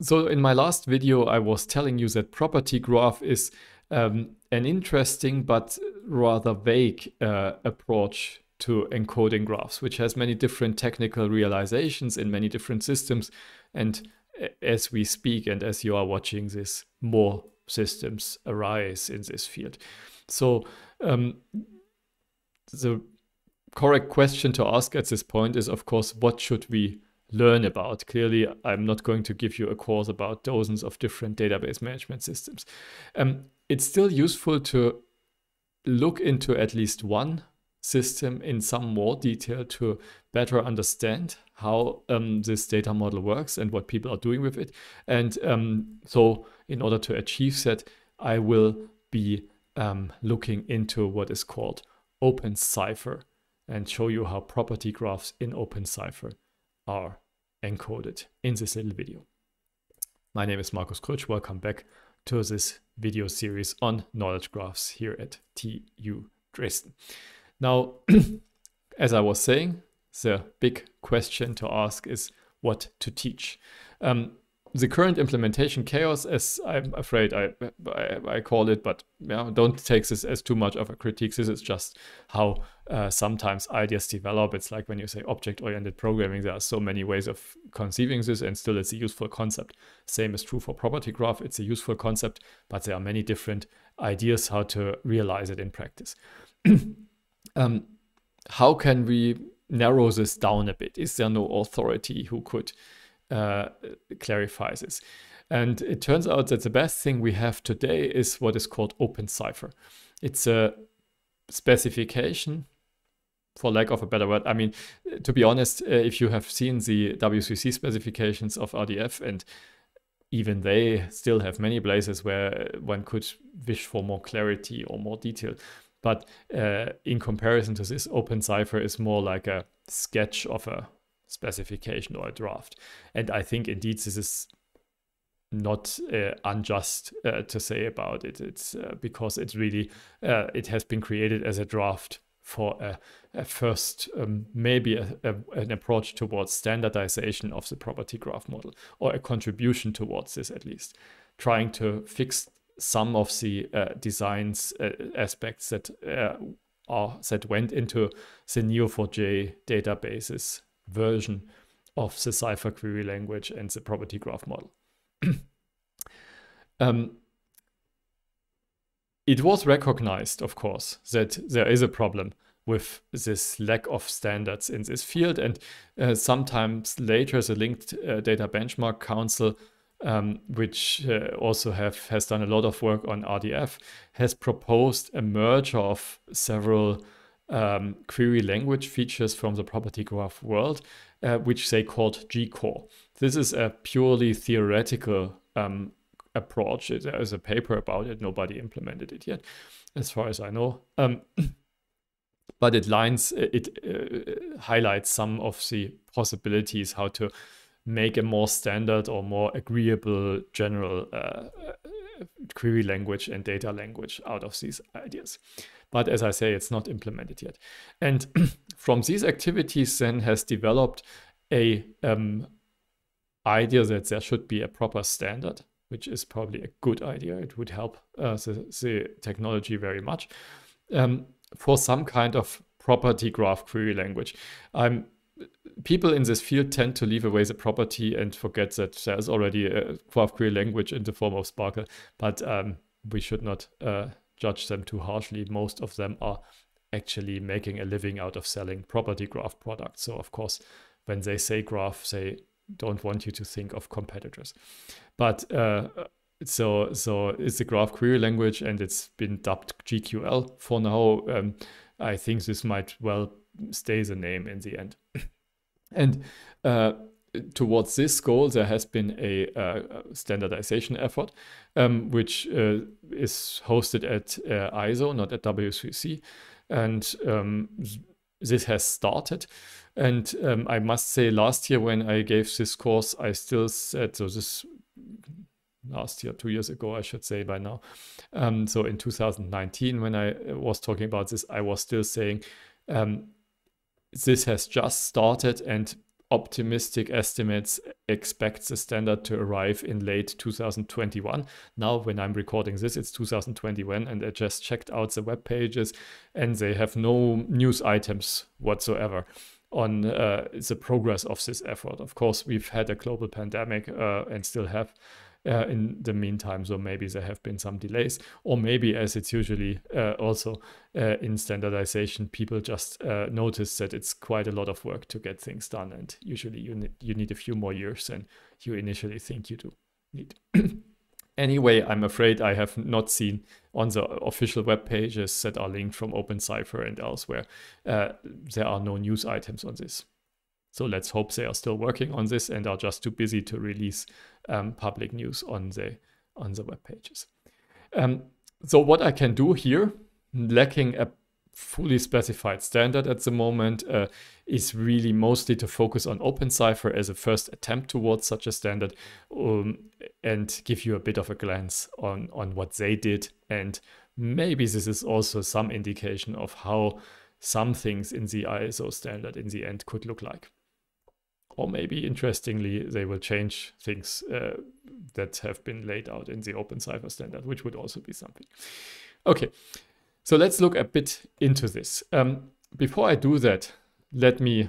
So in my last video, I was telling you that property graph is um, an interesting but rather vague uh, approach to encoding graphs, which has many different technical realizations in many different systems. And as we speak and as you are watching this, more systems arise in this field. So um, the correct question to ask at this point is, of course, what should we learn about. Clearly, I'm not going to give you a course about dozens of different database management systems. Um, it's still useful to look into at least one system in some more detail to better understand how um, this data model works and what people are doing with it. And um, so in order to achieve that, I will be um, looking into what is called OpenCypher and show you how property graphs in OpenCypher are encoded in this little video. My name is Markus Krutsch. Welcome back to this video series on knowledge graphs here at TU Dresden. Now, as I was saying, the big question to ask is what to teach. Um, the current implementation chaos, as I'm afraid I, I, I call it, but yeah, don't take this as too much of a critique. This is just how uh, sometimes ideas develop. It's like when you say object-oriented programming, there are so many ways of conceiving this, and still it's a useful concept. Same is true for property graph. It's a useful concept, but there are many different ideas how to realize it in practice. um, how can we narrow this down a bit? Is there no authority who could? uh, clarifies this. And it turns out that the best thing we have today is what is called OpenCypher. It's a specification, for lack of a better word. I mean, to be honest, uh, if you have seen the WCC specifications of RDF, and even they still have many places where one could wish for more clarity or more detail. But uh, in comparison to this, OpenCypher is more like a sketch of a specification or a draft. And I think indeed this is not uh, unjust uh, to say about it. It's uh, because it's really uh, it has been created as a draft for a, a first um, maybe a, a, an approach towards standardization of the property graph model or a contribution towards this at least, trying to fix some of the uh, designs uh, aspects that are that went into the Neo4j databases version of the cipher query language and the property graph model. um, it was recognized, of course, that there is a problem with this lack of standards in this field. And uh, sometimes later, the Linked uh, Data Benchmark Council, um, which uh, also have has done a lot of work on RDF, has proposed a merger of several um, query language features from the property graph world, uh, which they called G-Core. This is a purely theoretical um, approach. There is a paper about it. Nobody implemented it yet, as far as I know. Um, but it lines it uh, highlights some of the possibilities how to make a more standard or more agreeable general uh, uh query language and data language out of these ideas. But as I say, it's not implemented yet. And from these activities then has developed a um, idea that there should be a proper standard, which is probably a good idea. It would help uh, the, the, technology very much um, for some kind of property graph query language. I'm people in this field tend to leave away the property and forget that there's already a graph query language in the form of Sparkle, but um, we should not uh, judge them too harshly. Most of them are actually making a living out of selling property graph products. So, of course, when they say graph, they don't want you to think of competitors. But uh, so so it's a graph query language, and it's been dubbed GQL for now. Um, I think this might well stay the name in the end. and uh, towards this goal, there has been a uh, standardization effort, um, which uh, is hosted at uh, ISO, not at W3C. And um, this has started. And um, I must say, last year when I gave this course, I still said, so this last year, two years ago, I should say by now. Um, so in 2019, when I uh, was talking about this, I was still saying, um, this has just started and optimistic estimates expects the standard to arrive in late 2021. Now, when I'm recording this, it's 2021, and I just checked out the web pages, and they have no news items whatsoever on uh, the progress of this effort. Of course, we've had a global pandemic uh, and still have uh, in the meantime. So maybe there have been some delays, or maybe as it's usually uh, also uh, in standardization, people just uh, notice that it's quite a lot of work to get things done, and usually you ne- you need a few more years than you initially think you do need. anyway, I'm afraid I have not seen on the official web pages that are linked from OpenCypher and elsewhere. Uh, there are no news items on this. So let's hope they are still working on this and are just too busy to release um, public news on the on the web pages. Um, so what I can do here, lacking a fully specified standard at the moment, uh, is really mostly to focus on OpenCypher as a first attempt towards such a standard um, and give you a bit of a glance on, on what they did. And maybe this is also some indication of how some things in the ISO standard in the end could look like or maybe interestingly they will change things uh, that have been laid out in the open cipher standard which would also be something okay so let's look a bit into this um, before i do that let me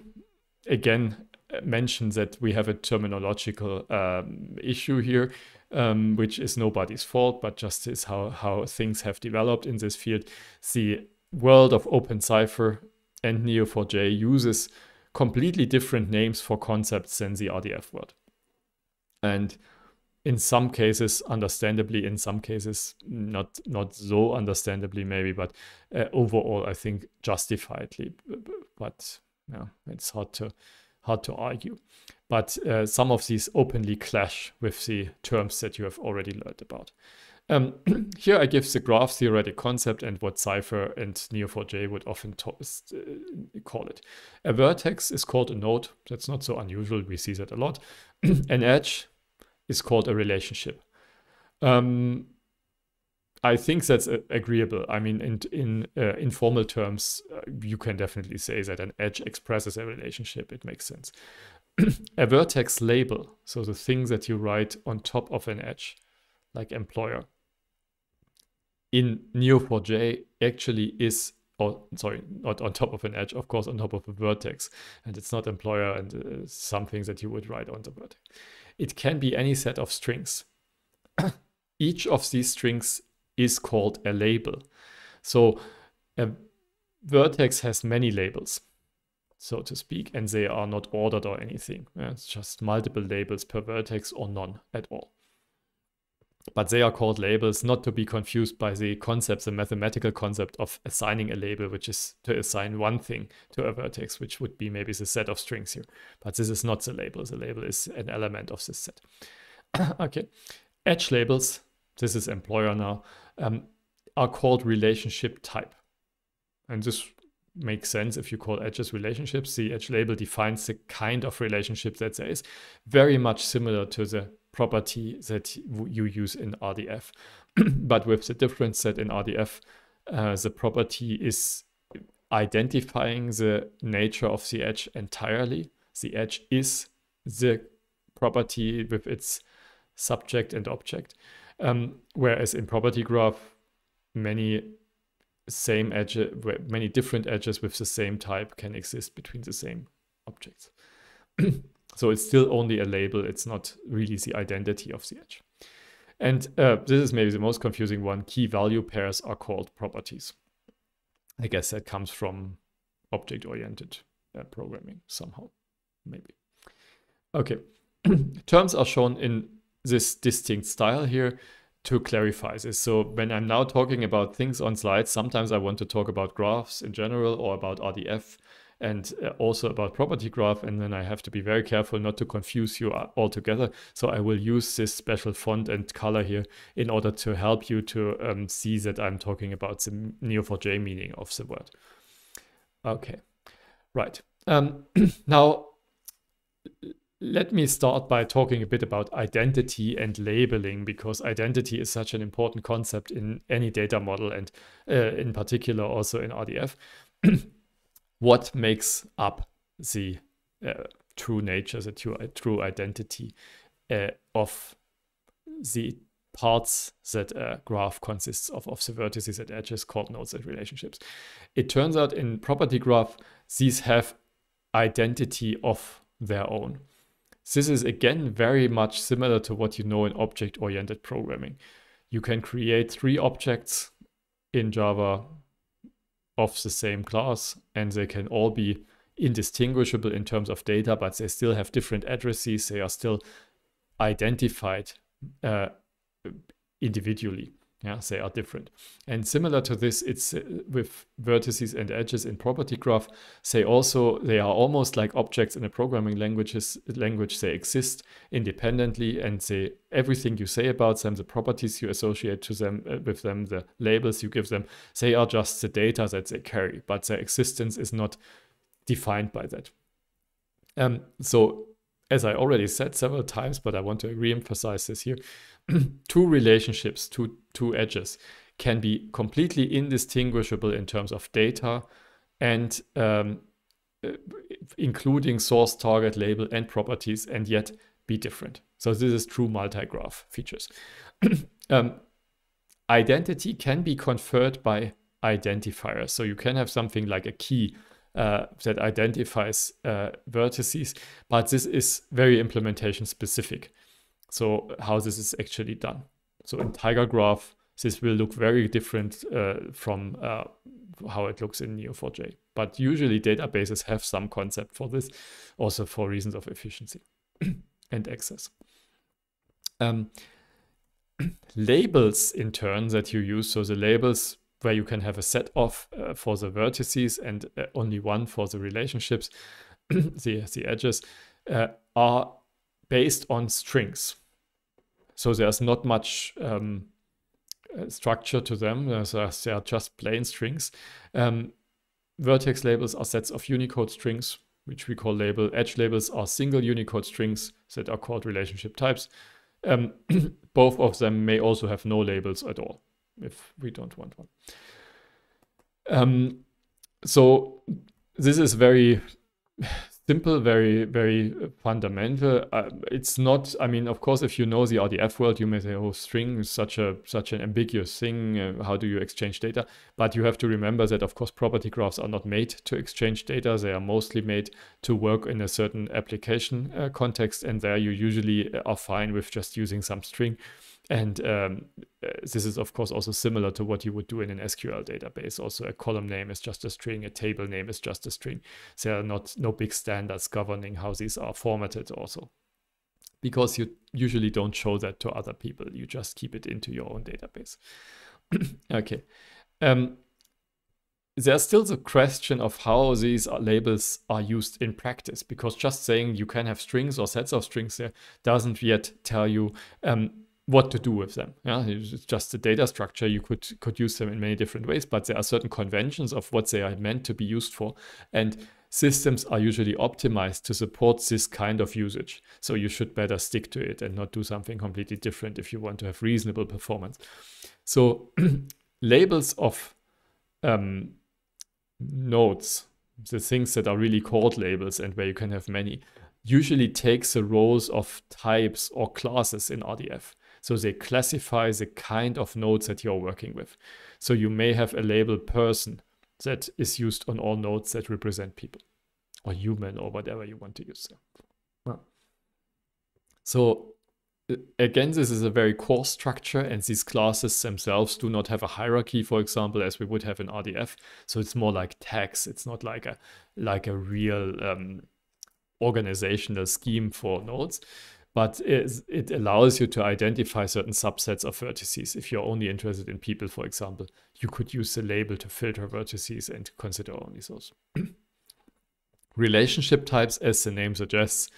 again uh, mention that we have a terminological um, issue here um, which is nobody's fault but just is how how things have developed in this field the world of open cipher and neo4j uses completely different names for concepts than the RDF word. And in some cases, understandably, in some cases, not not so understandably, maybe, but uh, overall, I think justifiedly. But yeah, it's hard to hard to argue. But uh, some of these openly clash with the terms that you have already learned about. Um, here I give the graph theoretic concept and what Cypher and Neo4j would often uh, call it. A vertex is called a node. That's not so unusual. We see that a lot. An edge is called a relationship. Um, I think that's uh, agreeable. I mean, in in uh, informal terms, uh, you can definitely say that an edge expresses a relationship. It makes sense. a vertex label, so the thing that you write on top of an edge, like employer, in Neo4j actually is or sorry, not on top of an edge, of course, on top of a vertex. And it's not employer and uh, some things that you would write on the vertex. It can be any set of strings. Each of these strings is called a label. So a vertex has many labels, so to speak, and they are not ordered or anything. It's just multiple labels per vertex or none at all but they are called labels not to be confused by the concept, the mathematical concept of assigning a label, which is to assign one thing to a vertex, which would be maybe the set of strings here. But this is not the label. The label is an element of this set. okay. Edge labels, this is employer now, um, are called relationship type. And this makes sense if you call edges relationships. The edge label defines the kind of relationship that there is, very much similar to the property that you use in RDF. but with the difference that in RDF, uh, the property is identifying the nature of the edge entirely. The edge is the property with its subject and object. Um, whereas in property graph, many same edges, many different edges with the same type can exist between the same objects. So it's still only a label. It's not really the identity of the edge. And uh, this is maybe the most confusing one. Key value pairs are called properties. I guess that comes from object-oriented uh, programming somehow, maybe. Okay, terms are shown in this distinct style here to clarify this. So when I'm now talking about things on slides, sometimes I want to talk about graphs in general or about RDF and uh, also about property graph. And then I have to be very careful not to confuse you uh, altogether. So I will use this special font and color here in order to help you to um, see that I'm talking about the Neo4j meaning of the word. Okay, right. Um, now, let me start by talking a bit about identity and labeling because identity is such an important concept in any data model and uh, in particular also in RDF. what makes up the uh, true nature, the true, true identity uh, of the parts that a graph consists of, of the vertices and edges, called nodes and relationships. It turns out in property graph, these have identity of their own. This is again very much similar to what you know in object-oriented programming. You can create three objects in Java of the same class and they can all be indistinguishable in terms of data, but they still have different addresses. They are still identified uh, individually. Yeah, they are different. And similar to this, it's uh, with vertices and edges in property graph. They also, they are almost like objects in a programming languages, language. They exist independently and they, everything you say about them, the properties you associate to them, uh, with them, the labels you give them, they are just the data that they carry, but their existence is not defined by that. Um, so as I already said several times, but I want to re-emphasize this here, two relationships, two, two edges can be completely indistinguishable in terms of data and um, uh, including source, target, label, and properties, and yet be different. So this is true multi-graph features. um, identity can be conferred by identifiers. So you can have something like a key uh, that identifies uh, vertices, but this is very implementation specific. So how this is actually done. So in Tiger Graph, this will look very different uh, from uh, how it looks in Neo4j. But usually databases have some concept for this, also for reasons of efficiency and access. Um, labels in turn that you use, so the labels where you can have a set of uh, for the vertices and uh, only one for the relationships, the, the edges, uh, are based on strings. So there's not much um, uh, structure to them. they are just plain strings. Um, vertex labels are sets of Unicode strings, which we call label. Edge labels are single Unicode strings that are called relationship types. Um, both of them may also have no labels at all if we don't want one. Um, so this is very simple, very, very fundamental. Uh, it's not, I mean, of course, if you know the RDF world, you may say, oh, string is such a such an ambiguous thing. Uh, how do you exchange data? But you have to remember that, of course, property graphs are not made to exchange data. They are mostly made to work in a certain application uh, context. And there you usually uh, are fine with just using some string and um, uh, this is, of course, also similar to what you would do in an SQL database. Also, a column name is just a string, a table name is just a string. There are not no big standards governing how these are formatted also. Because you usually don't show that to other people. You just keep it into your own database. okay. Um, there's still the question of how these labels are used in practice, because just saying you can have strings or sets of strings there doesn't yet tell you um, what to do with them. Yeah, it's just a data structure. You could could use them in many different ways, but there are certain conventions of what they are meant to be used for, and systems are usually optimized to support this kind of usage. So you should better stick to it and not do something completely different if you want to have reasonable performance. So labels of um, nodes, the things that are really called labels and where you can have many, usually takes the roles of types or classes in RDF. So they classify the kind of nodes that you're working with. So you may have a label person that is used on all nodes that represent people or human or whatever you want to use them. So uh, again, this is a very core structure and these classes themselves do not have a hierarchy, for example, as we would have in RDF. So it's more like tags. It's not like a, like a real um, organizational scheme for nodes but it allows you to identify certain subsets of vertices. If you're only interested in people, for example, you could use the label to filter vertices and consider only those. Relationship types, as the name suggests,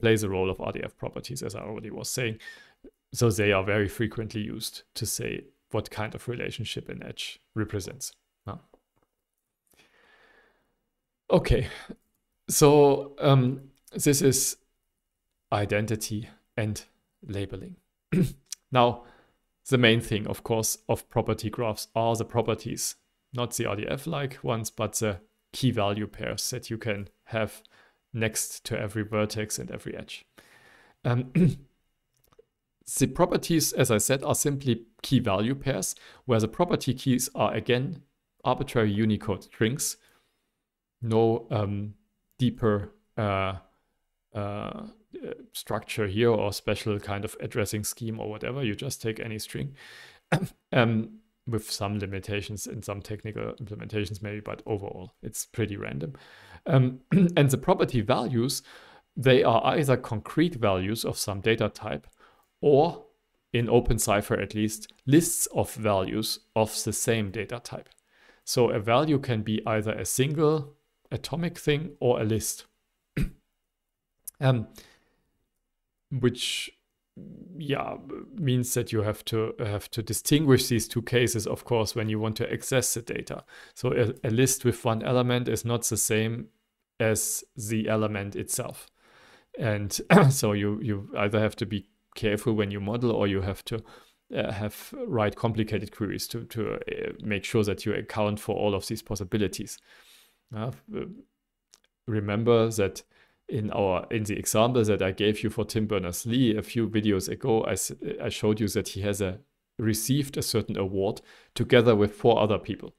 plays a role of RDF properties, as I already was saying. So they are very frequently used to say what kind of relationship an edge represents. Huh? Okay, so um, this is identity, and labeling. now, the main thing, of course, of property graphs are the properties, not the RDF-like ones, but the key value pairs that you can have next to every vertex and every edge. Um, the properties, as I said, are simply key value pairs, where the property keys are again arbitrary Unicode strings, no um, deeper uh, uh, uh, structure here or special kind of addressing scheme or whatever. You just take any string um, with some limitations and some technical implementations maybe, but overall it's pretty random. Um, and the property values, they are either concrete values of some data type or in OpenCypher at least, lists of values of the same data type. So a value can be either a single atomic thing or a list. um, which yeah means that you have to have to distinguish these two cases of course when you want to access the data so a, a list with one element is not the same as the element itself and so you you either have to be careful when you model or you have to uh, have write complicated queries to to uh, make sure that you account for all of these possibilities uh, remember that in our in the example that I gave you for Tim Berners-Lee a few videos ago, I, I showed you that he has a received a certain award together with four other people.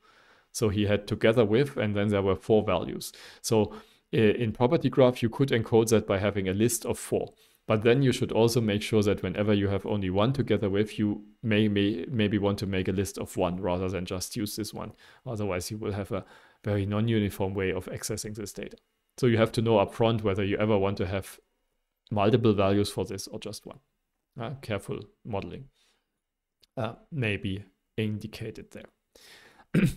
So he had together with, and then there were four values. So in property graph, you could encode that by having a list of four. But then you should also make sure that whenever you have only one together with, you may, may maybe want to make a list of one rather than just use this one. Otherwise, you will have a very non-uniform way of accessing this data. So you have to know upfront whether you ever want to have multiple values for this or just one. Uh, careful modeling uh, may be indicated there.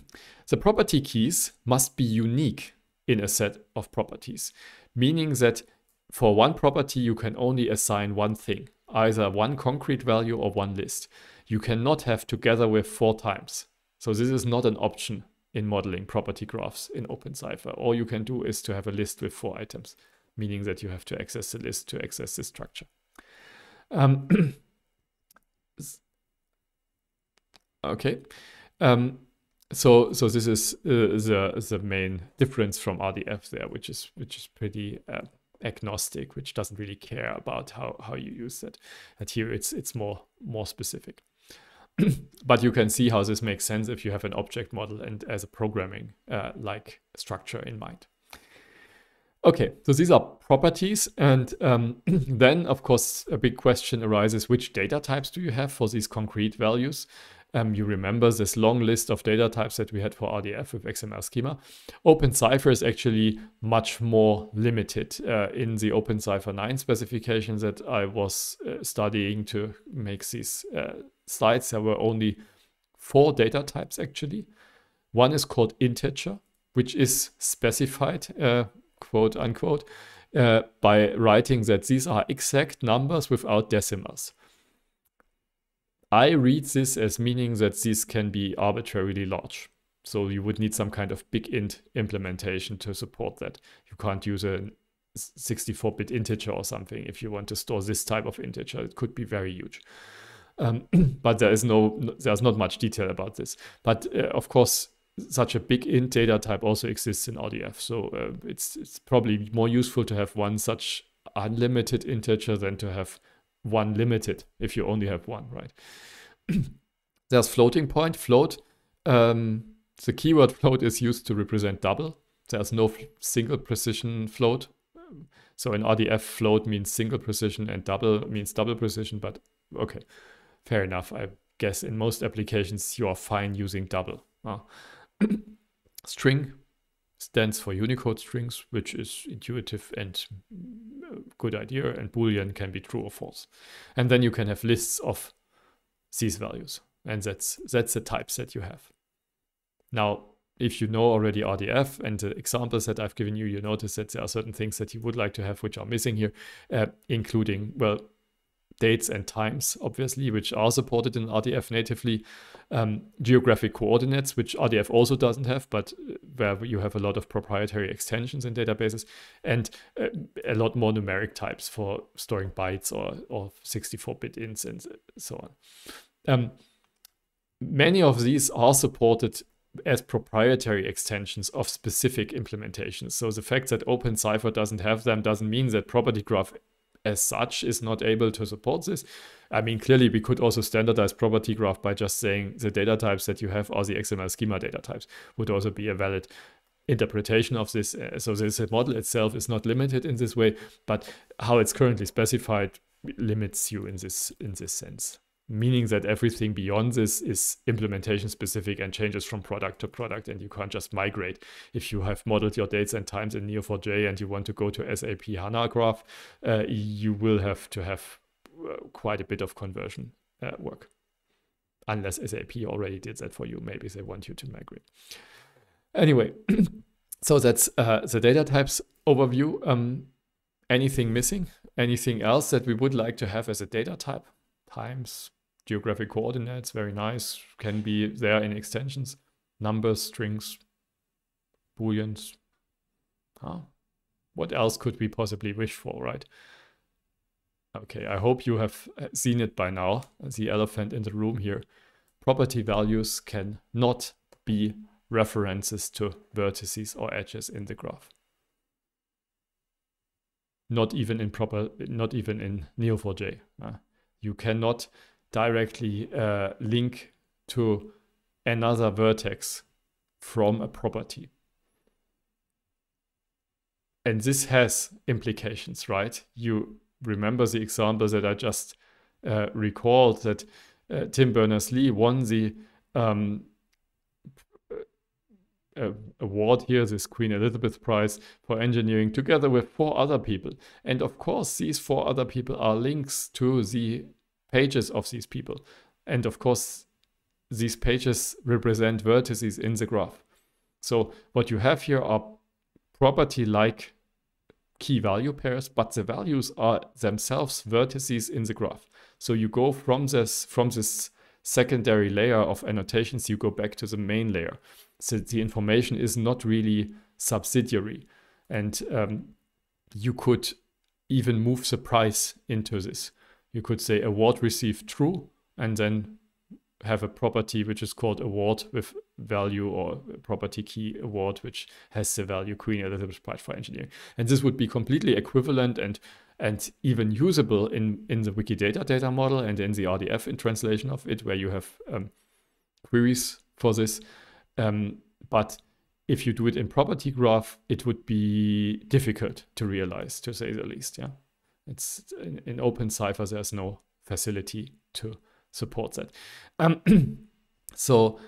the property keys must be unique in a set of properties, meaning that for one property you can only assign one thing, either one concrete value or one list. You cannot have together with four times. So this is not an option in modeling property graphs in OpenCypher. All you can do is to have a list with four items, meaning that you have to access the list to access this structure. Um, okay. Um, so so this is uh, the the main difference from RDF there, which is which is pretty uh, agnostic, which doesn't really care about how how you use it. And here it's it's more more specific. but you can see how this makes sense if you have an object model and as a programming uh, like structure in mind. Okay, so these are properties. And um, then, of course, a big question arises, which data types do you have for these concrete values? Um, you remember this long list of data types that we had for RDF with XML schema. OpenCypher is actually much more limited uh, in the OpenCypher 9 specification that I was uh, studying to make these uh, slides, there were only four data types actually. One is called integer, which is specified, uh, quote unquote, uh, by writing that these are exact numbers without decimals. I read this as meaning that these can be arbitrarily large. So you would need some kind of big int implementation to support that. You can't use a 64-bit integer or something if you want to store this type of integer. It could be very huge. Um, but there is no, there's not much detail about this. But uh, of course, such a big int data type also exists in RDF. So uh, it's, it's probably more useful to have one such unlimited integer than to have one limited if you only have one, right? there's floating point, float. Um, the keyword float is used to represent double. There's no single precision float. So in RDF, float means single precision and double means double precision, but okay fair enough. I guess in most applications you are fine using double. Uh, string stands for Unicode strings, which is intuitive and uh, good idea, and Boolean can be true or false. And then you can have lists of these values, and that's that's the types that you have. Now, if you know already RDF and the examples that I've given you, you notice that there are certain things that you would like to have which are missing here, uh, including, well, dates and times, obviously, which are supported in RDF natively, um, geographic coordinates, which RDF also doesn't have, but uh, where you have a lot of proprietary extensions in databases, and uh, a lot more numeric types for storing bytes or, or 64-bit ints and uh, so on. Um, many of these are supported as proprietary extensions of specific implementations. So the fact that OpenCypher doesn't have them doesn't mean that Property Graph as such is not able to support this. I mean, clearly we could also standardize property graph by just saying the data types that you have are the XML schema data types would also be a valid interpretation of this. Uh, so this model itself is not limited in this way, but how it's currently specified limits you in this in this sense meaning that everything beyond this is implementation specific and changes from product to product and you can't just migrate. If you have modeled your dates and times in Neo4j and you want to go to SAP HANA Graph, uh, you will have to have uh, quite a bit of conversion uh, work. Unless SAP already did that for you, maybe they want you to migrate. Anyway, so that's uh, the data types overview. Um, anything missing? Anything else that we would like to have as a data type? Times, geographic coordinates, very nice, can be there in extensions, numbers, strings, booleans. Huh? Ah, what else could we possibly wish for, right? Okay, I hope you have uh, seen it by now, the elephant in the room here. Property values can not be references to vertices or edges in the graph. Not even in proper, not even in Neo4j. Uh, you cannot directly uh, link to another vertex from a property. And this has implications, right? You remember the example that I just uh, recalled that uh, Tim Berners-Lee won the um, uh, award here, this Queen Elizabeth Prize for engineering, together with four other people. And of course, these four other people are links to the pages of these people. And of course, these pages represent vertices in the graph. So what you have here are property-like key value pairs, but the values are themselves vertices in the graph. So you go from this from this secondary layer of annotations, you go back to the main layer. So the information is not really subsidiary. And um, you could even move the price into this you could say award received true and then have a property which is called award with value or property key award which has the value Queen Elizabeth Prize for Engineering. And this would be completely equivalent and and even usable in, in the Wikidata data model and in the RDF in translation of it where you have um, queries for this. Um, but if you do it in property graph, it would be difficult to realize to say the least. Yeah. It's in, in open cipher, there's no facility to support that. Um, so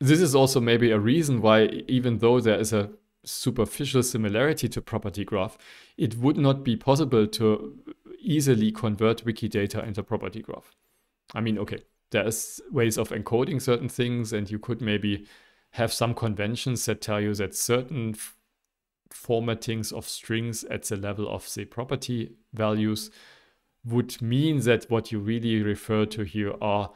this is also maybe a reason why even though there is a superficial similarity to property graph, it would not be possible to easily convert Wikidata into property graph. I mean, okay, there's ways of encoding certain things and you could maybe have some conventions that tell you that certain formattings of strings at the level of the property values would mean that what you really refer to here are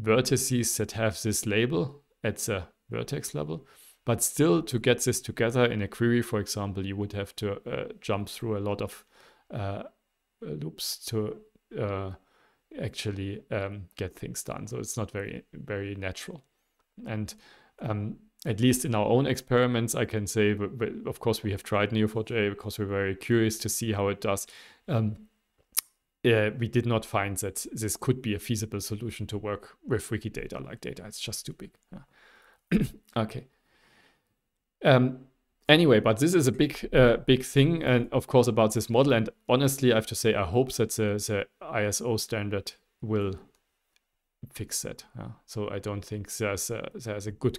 vertices that have this label at the vertex level. But still, to get this together in a query, for example, you would have to uh, jump through a lot of uh, loops to uh, actually um, get things done. So it's not very, very natural. And um, at least in our own experiments, I can say, but, but of course, we have tried Neo4j because we're very curious to see how it does. Um, we did not find that this could be a feasible solution to work with Wikidata like data. It's just too big. Yeah. okay. Um, anyway, but this is a big, uh, big thing, and of course about this model. And honestly, I have to say, I hope that the, the ISO standard will fix that. Yeah. So I don't think there's a, there's a good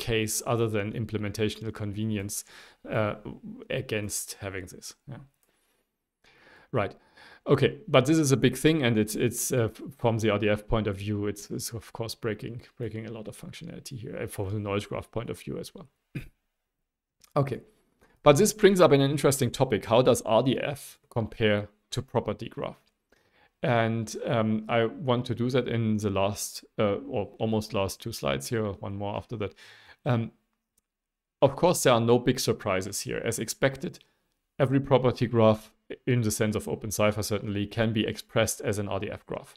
case other than implementational convenience uh, against having this. Yeah. Right. Okay, but this is a big thing, and it's it's uh, from the RDF point of view, it's, it's of course breaking breaking a lot of functionality here uh, from the knowledge graph point of view as well. okay, but this brings up an interesting topic: how does RDF compare to property graph? And um, I want to do that in the last uh, or almost last two slides here, one more after that. Um, of course, there are no big surprises here. As expected, every property graph, in the sense of open cipher certainly, can be expressed as an RDF graph.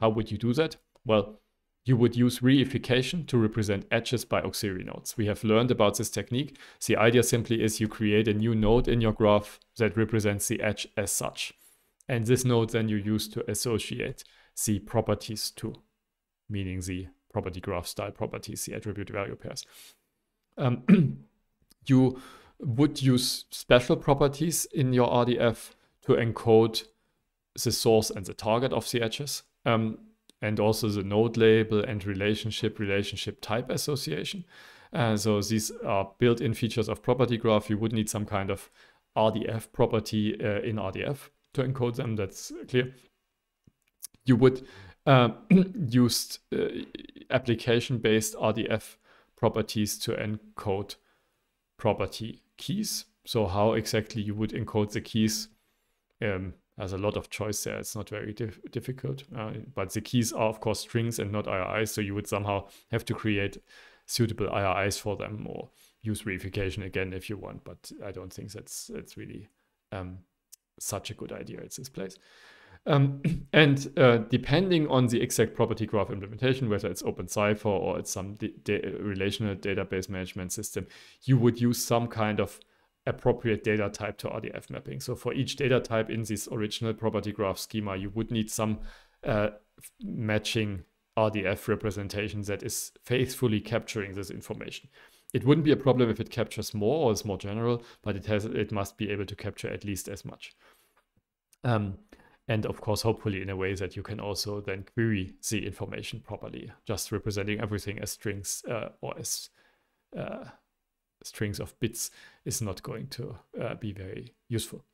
How would you do that? Well, you would use reification to represent edges by auxiliary nodes. We have learned about this technique. The idea simply is you create a new node in your graph that represents the edge as such. And this node then you use to associate the properties to, meaning the property graph style properties, the attribute value pairs. Um, you would use special properties in your RDF to encode the source and the target of the edges, um, and also the node label and relationship, relationship type association. Uh, so these are built-in features of property graph. You would need some kind of RDF property uh, in RDF to encode them. That's clear. You would um, used uh, application-based RDF properties to encode property keys. So how exactly you would encode the keys um, has a lot of choice there. It's not very dif difficult, uh, but the keys are of course strings and not IRIs. So you would somehow have to create suitable IRIs for them or use reification again if you want. But I don't think that's that's really um, such a good idea at this place. Um, and uh, depending on the exact property graph implementation, whether it's OpenCypher or it's some relational database management system, you would use some kind of appropriate data type to RDF mapping. So for each data type in this original property graph schema, you would need some uh, matching RDF representation that is faithfully capturing this information. It wouldn't be a problem if it captures more or is more general, but it has it must be able to capture at least as much. Um, and of course, hopefully in a way that you can also then query the information properly, just representing everything as strings uh, or as uh, strings of bits is not going to uh, be very useful.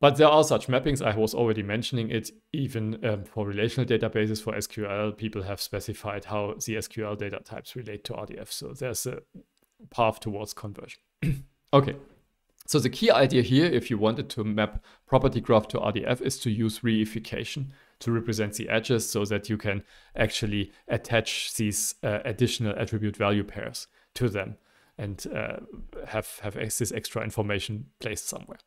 But there are such mappings. I was already mentioning it. Even um, for relational databases for SQL, people have specified how the SQL data types relate to RDF. So there's a path towards conversion. okay. So the key idea here, if you wanted to map property graph to RDF, is to use reification to represent the edges so that you can actually attach these uh, additional attribute value pairs to them and uh, have, have this extra information placed somewhere.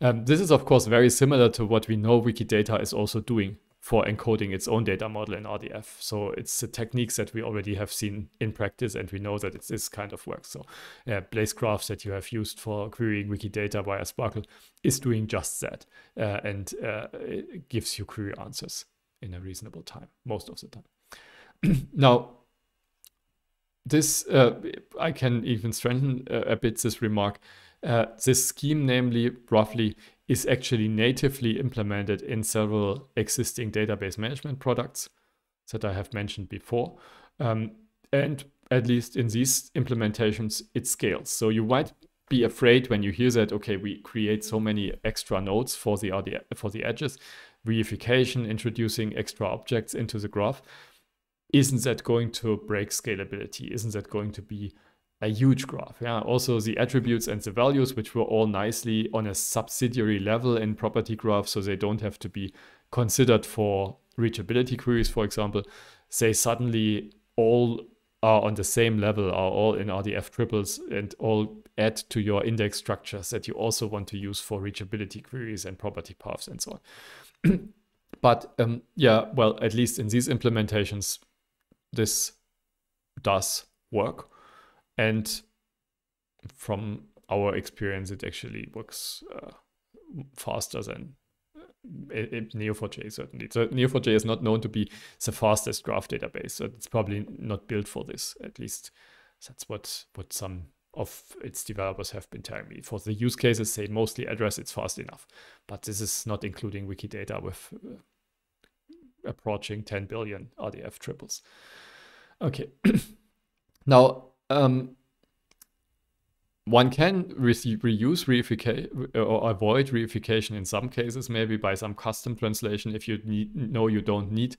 Um, this is, of course, very similar to what we know Wikidata is also doing for encoding its own data model in RDF. So it's the techniques that we already have seen in practice, and we know that it's this kind of work. So uh, Blaze Graphs that you have used for querying Wikidata via Sparkle is doing just that, uh, and uh, it gives you query answers in a reasonable time, most of the time. now, this uh, I can even strengthen uh, a bit this remark. Uh, this scheme, namely, roughly is actually natively implemented in several existing database management products that I have mentioned before. Um, and at least in these implementations, it scales. So you might be afraid when you hear that, okay, we create so many extra nodes for the, for the edges, reification, introducing extra objects into the graph. Isn't that going to break scalability? Isn't that going to be a huge graph. Yeah. Also the attributes and the values, which were all nicely on a subsidiary level in property graph. So they don't have to be considered for reachability queries, for example. Say suddenly all are on the same level, are all in RDF triples and all add to your index structures that you also want to use for reachability queries and property paths and so on. but um, yeah, well, at least in these implementations, this does work. And from our experience, it actually works uh, faster than uh, Neo4j certainly. So Neo4j is not known to be the fastest graph database. So it's probably not built for this. At least that's what what some of its developers have been telling me. For the use cases, they mostly address it's fast enough. But this is not including Wikidata with uh, approaching 10 billion RDF triples. Okay. now um, one can reuse reification or avoid reification in some cases, maybe by some custom translation if you need, know you don't need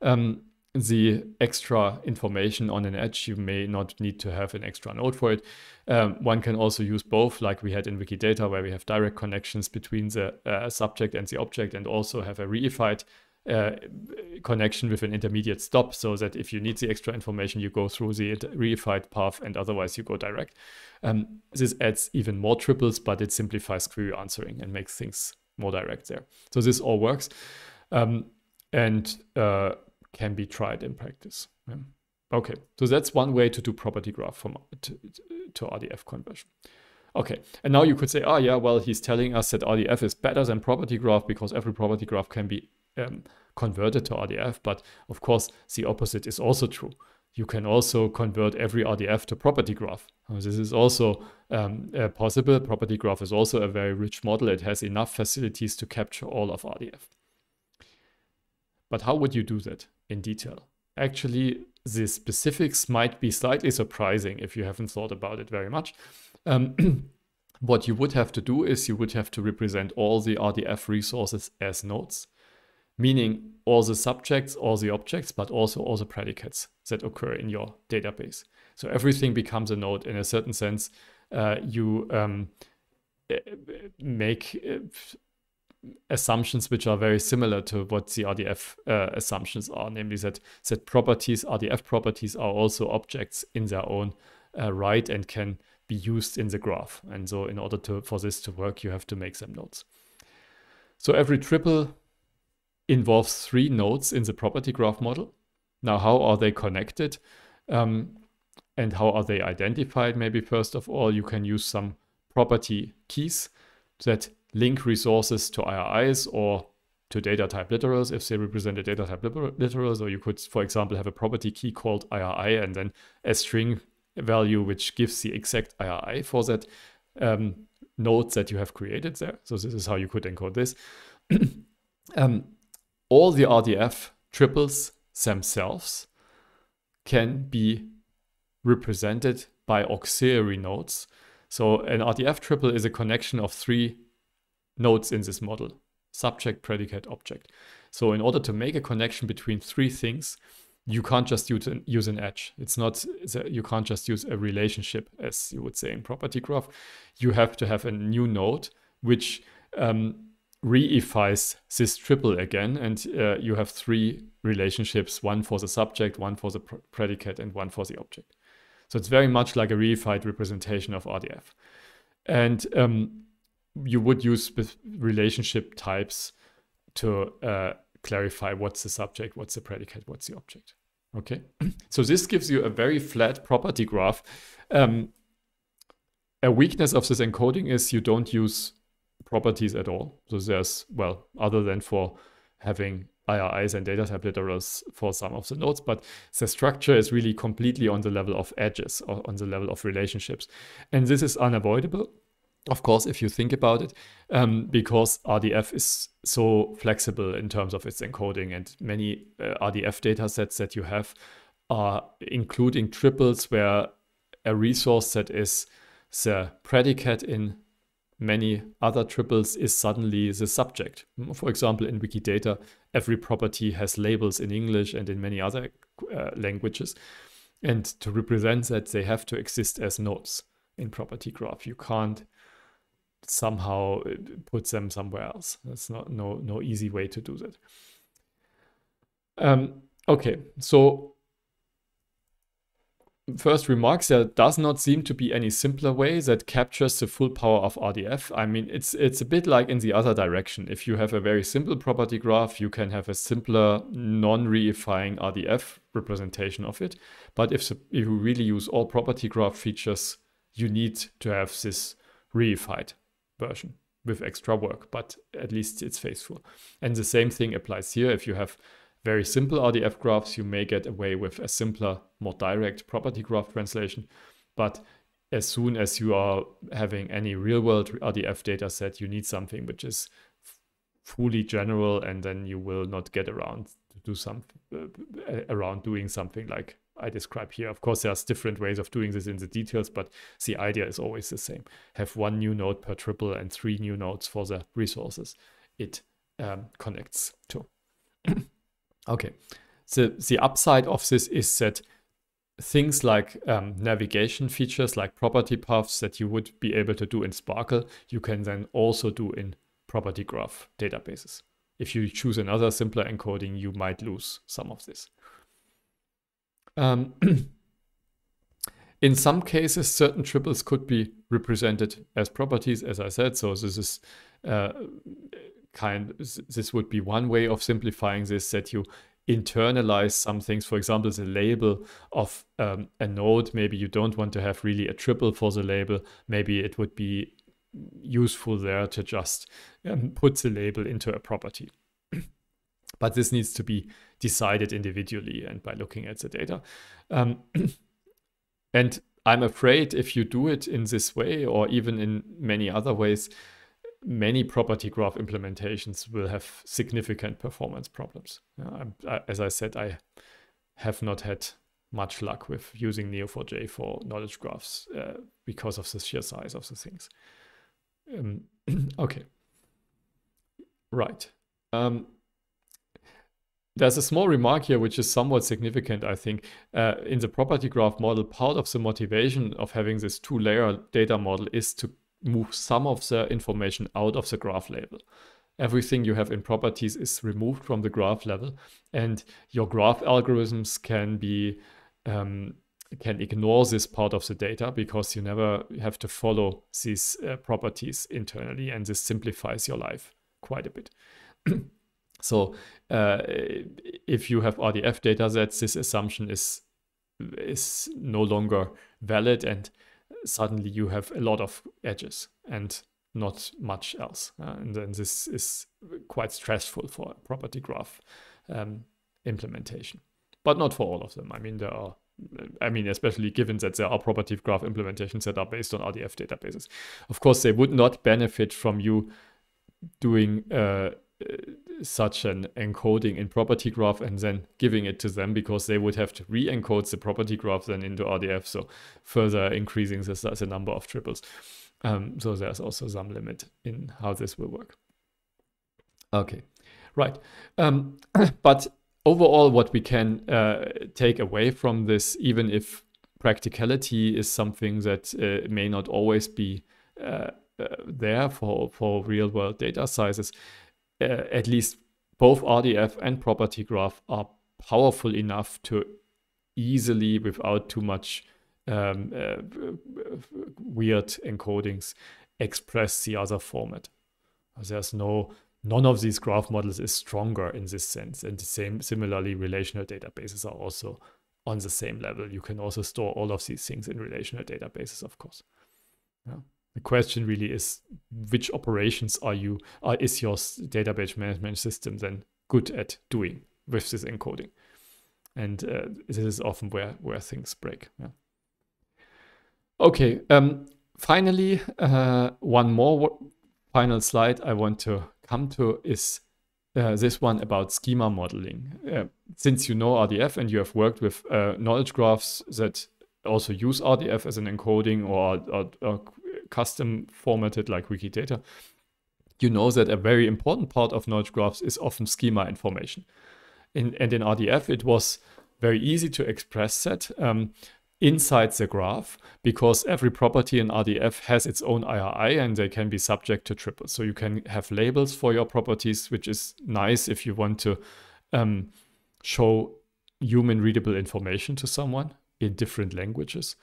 um, the extra information on an edge. You may not need to have an extra node for it. Um, one can also use both, like we had in Wikidata, where we have direct connections between the uh, subject and the object, and also have a reified uh, connection with an intermediate stop so that if you need the extra information, you go through the reified path and otherwise you go direct. Um, this adds even more triples, but it simplifies query answering and makes things more direct there. So this all works um, and uh, can be tried in practice. Yeah. Okay, so that's one way to do property graph from to, to RDF conversion. Okay, and now you could say, oh yeah, well, he's telling us that RDF is better than property graph because every property graph can be um, converted to RDF. But of course, the opposite is also true. You can also convert every RDF to property graph. This is also um, uh, possible. Property graph is also a very rich model. It has enough facilities to capture all of RDF. But how would you do that in detail? Actually, the specifics might be slightly surprising if you haven't thought about it very much. Um, what you would have to do is you would have to represent all the RDF resources as nodes meaning all the subjects, all the objects, but also all the predicates that occur in your database. So everything becomes a node in a certain sense. Uh, you um, eh, make eh, assumptions which are very similar to what the RDF uh, assumptions are, namely that that properties, RDF properties, are also objects in their own uh, right and can be used in the graph. And so, in order to for this to work, you have to make them nodes. So every triple involves three nodes in the property graph model. Now, how are they connected? Um, and how are they identified? Maybe first of all, you can use some property keys that link resources to IRIs or to data type literals if they represent a data type literal. So you could, for example, have a property key called IRI and then a string value which gives the exact IRI for that um, node that you have created there. So this is how you could encode this. um, all the RDF triples themselves can be represented by auxiliary nodes. So an RDF triple is a connection of three nodes in this model, subject, predicate, object. So in order to make a connection between three things, you can't just use an, use an edge. It's not, it's a, you can't just use a relationship as you would say in property graph. You have to have a new node, which um, reifies this triple again, and uh, you have three relationships, one for the subject, one for the pr predicate, and one for the object. So it's very much like a reified representation of RDF. And um, you would use relationship types to uh, clarify what's the subject, what's the predicate, what's the object. Okay, so this gives you a very flat property graph. Um, a weakness of this encoding is you don't use properties at all. So there's, well, other than for having IRIs and data type literals for some of the nodes, but the structure is really completely on the level of edges or on the level of relationships. And this is unavoidable, of course, if you think about it, um, because RDF is so flexible in terms of its encoding and many uh, RDF data sets that you have are including triples where a resource that is the predicate in many other triples is suddenly the subject. For example, in Wikidata, every property has labels in English and in many other uh, languages. And to represent that, they have to exist as nodes in property graph. You can't somehow uh, put them somewhere else. That's not no no easy way to do that. Um, okay, so first remarks, there does not seem to be any simpler way that captures the full power of RDF. I mean, it's it's a bit like in the other direction. If you have a very simple property graph, you can have a simpler, non-reifying RDF representation of it. But if, if you really use all property graph features, you need to have this reified version with extra work, but at least it's faithful. And the same thing applies here. If you have very simple RDF graphs, you may get away with a simpler, more direct property graph translation. But as soon as you are having any real world RDF data set, you need something which is fully general and then you will not get around to do some uh, around doing something like I describe here. Of course, there's different ways of doing this in the details, but the idea is always the same. Have one new node per triple and three new nodes for the resources it um, connects to. Okay, the, the upside of this is that things like um, navigation features, like property paths that you would be able to do in Sparkle, you can then also do in property graph databases. If you choose another simpler encoding, you might lose some of this. Um, in some cases, certain triples could be represented as properties, as I said. So this is uh, kind this would be one way of simplifying this that you internalize some things for example the label of um, a node maybe you don't want to have really a triple for the label maybe it would be useful there to just um, put the label into a property but this needs to be decided individually and by looking at the data um, and i'm afraid if you do it in this way or even in many other ways many property graph implementations will have significant performance problems. Uh, I, as I said, I have not had much luck with using Neo4j for knowledge graphs uh, because of the sheer size of the things. Um, okay. Right. Um, there's a small remark here which is somewhat significant, I think. Uh, in the property graph model, part of the motivation of having this two-layer data model is to move some of the information out of the graph label. Everything you have in properties is removed from the graph level and your graph algorithms can be um, can ignore this part of the data because you never have to follow these uh, properties internally and this simplifies your life quite a bit. so uh, if you have RDF datasets, this assumption is is no longer valid and suddenly you have a lot of edges and not much else. Uh, and then this is quite stressful for a property graph um, implementation, but not for all of them. I mean, there are, I mean, especially given that there are property graph implementations that are based on RDF databases. Of course, they would not benefit from you doing uh, such an encoding in property graph and then giving it to them because they would have to re-encode the property graph then into RDF, so further increasing the, the number of triples. Um, so there's also some limit in how this will work. Okay, right. Um, but overall, what we can uh, take away from this, even if practicality is something that uh, may not always be uh, uh there for, for real world data sizes, uh, at least both RDF and property graph are powerful enough to easily, without too much um, uh, uh, weird encodings, express the other format. There's no none of these graph models is stronger in this sense. And the same similarly, relational databases are also on the same level. You can also store all of these things in relational databases, of course. Yeah the question really is which operations are you uh, is your database management system then good at doing with this encoding and uh, this is often where where things break yeah. okay um, finally uh, one more final slide i want to come to is uh, this one about schema modeling. Uh, since you know RDF and you have worked with uh, knowledge graphs that also use RDF as an encoding or, or, or custom formatted like Wikidata, you know that a very important part of knowledge graphs is often schema information. In, and in RDF, it was very easy to express that um, inside the graph because every property in RDF has its own IRI and they can be subject to triples. So you can have labels for your properties, which is nice if you want to um, show human readable information to someone in different languages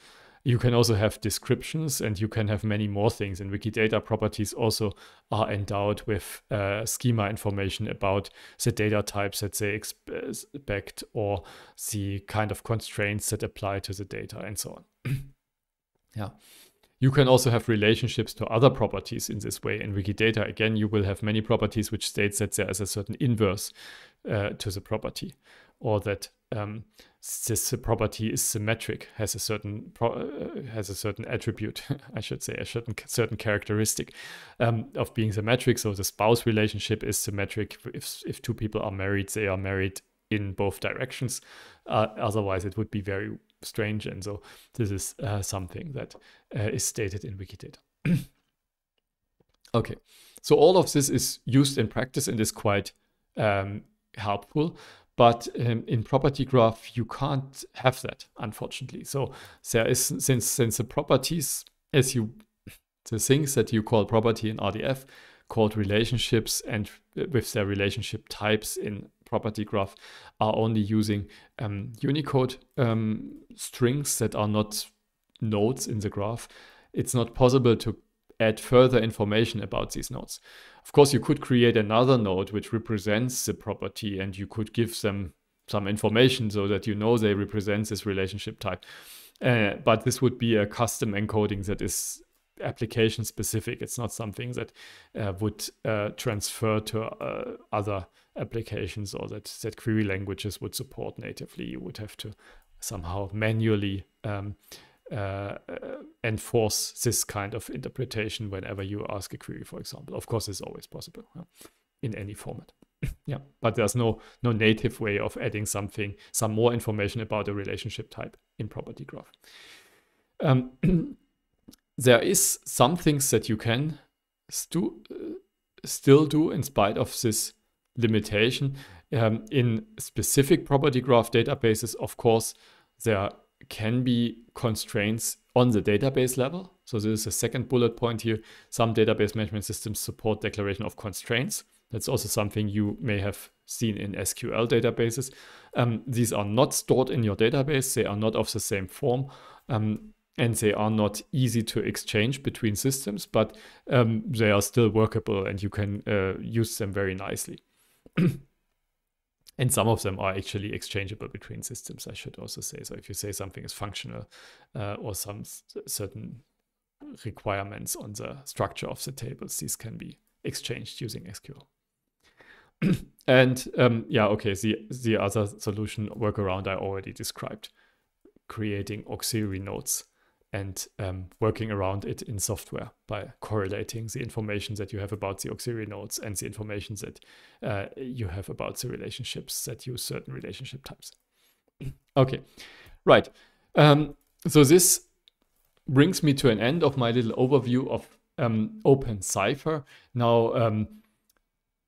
you can also have descriptions and you can have many more things. And Wikidata properties also are endowed with uh, schema information about the data types that they expect or the kind of constraints that apply to the data and so on. yeah. You can also have relationships to other properties in this way. In Wikidata, again, you will have many properties which states that there is a certain inverse uh, to the property or that um, this property is symmetric, has a certain uh, has a certain attribute, I should say, a certain certain characteristic um, of being symmetric. So the spouse relationship is symmetric. If if two people are married, they are married in both directions. Uh, otherwise, it would be very strange. And so this is uh, something that uh, is stated in Wikidata. okay, so all of this is used in practice and is quite um, helpful. But um, in property graph, you can't have that, unfortunately. So there is, since, since the properties, as you, the things that you call property in RDF, called relationships and uh, with their relationship types in property graph are only using um, Unicode um, strings that are not nodes in the graph. It's not possible to add further information about these nodes. Of course, you could create another node which represents the property and you could give them some information so that you know they represent this relationship type. Uh, but this would be a custom encoding that is application specific. It's not something that uh, would uh, transfer to uh, other applications or that, that query languages would support natively. You would have to somehow manually um, uh, enforce this kind of interpretation whenever you ask a query, for example. Of course, it's always possible in any format. yeah, but there's no no native way of adding something, some more information about a relationship type in property graph. Um, there is some things that you can stu uh, still do in spite of this limitation. Um, in specific property graph databases, of course, there can be constraints on the database level. So this is the second bullet point here. Some database management systems support declaration of constraints. That's also something you may have seen in SQL databases. Um, these are not stored in your database. They are not of the same form. Um, and they are not easy to exchange between systems, but um, they are still workable and you can uh, use them very nicely. and some of them are actually exchangeable between systems i should also say so if you say something is functional uh, or some certain requirements on the structure of the tables these can be exchanged using sql and um, yeah okay the the other solution workaround i already described creating auxiliary nodes and um, working around it in software by correlating the information that you have about the auxiliary nodes and the information that uh, you have about the relationships that use certain relationship types. okay, right. Um, so this brings me to an end of my little overview of um, Open Cipher. Now, um,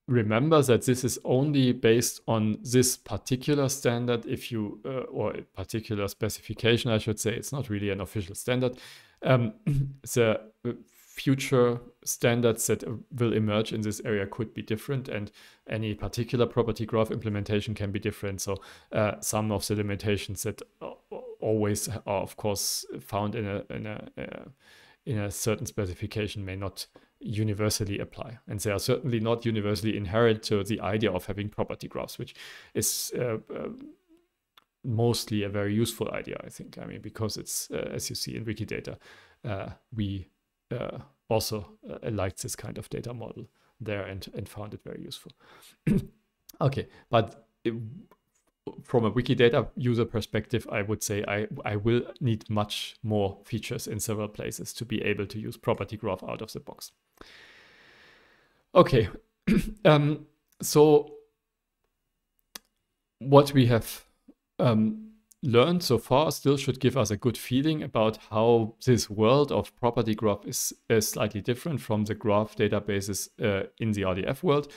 remember that this is only based on this particular standard if you uh, or a particular specification i should say it's not really an official standard um, the uh, future standards that uh, will emerge in this area could be different and any particular property graph implementation can be different so uh, some of the limitations that uh, always are of course found in a in a uh, in a certain specification may not universally apply. And they are certainly not universally inherent to the idea of having property graphs, which is uh, uh, mostly a very useful idea, I think. I mean, because it's, uh, as you see in Wikidata, uh, we uh, also uh, liked this kind of data model there and, and found it very useful. okay, but it, from a Wikidata user perspective, I would say I, I will need much more features in several places to be able to use property graph out of the box. Okay, um, so what we have um, learned so far still should give us a good feeling about how this world of property graph is, is slightly different from the graph databases uh, in the RDF world.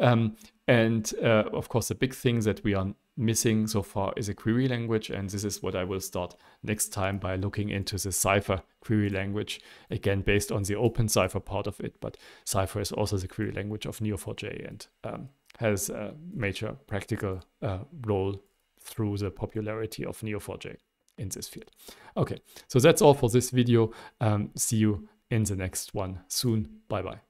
Um, and uh, of course, the big thing that we are missing so far is a query language. And this is what I will start next time by looking into the Cypher query language, again, based on the open Cypher part of it. But Cypher is also the query language of Neo4j and um, has a major practical uh, role through the popularity of Neo4j in this field. Okay, so that's all for this video. Um, see you in the next one soon. Bye-bye.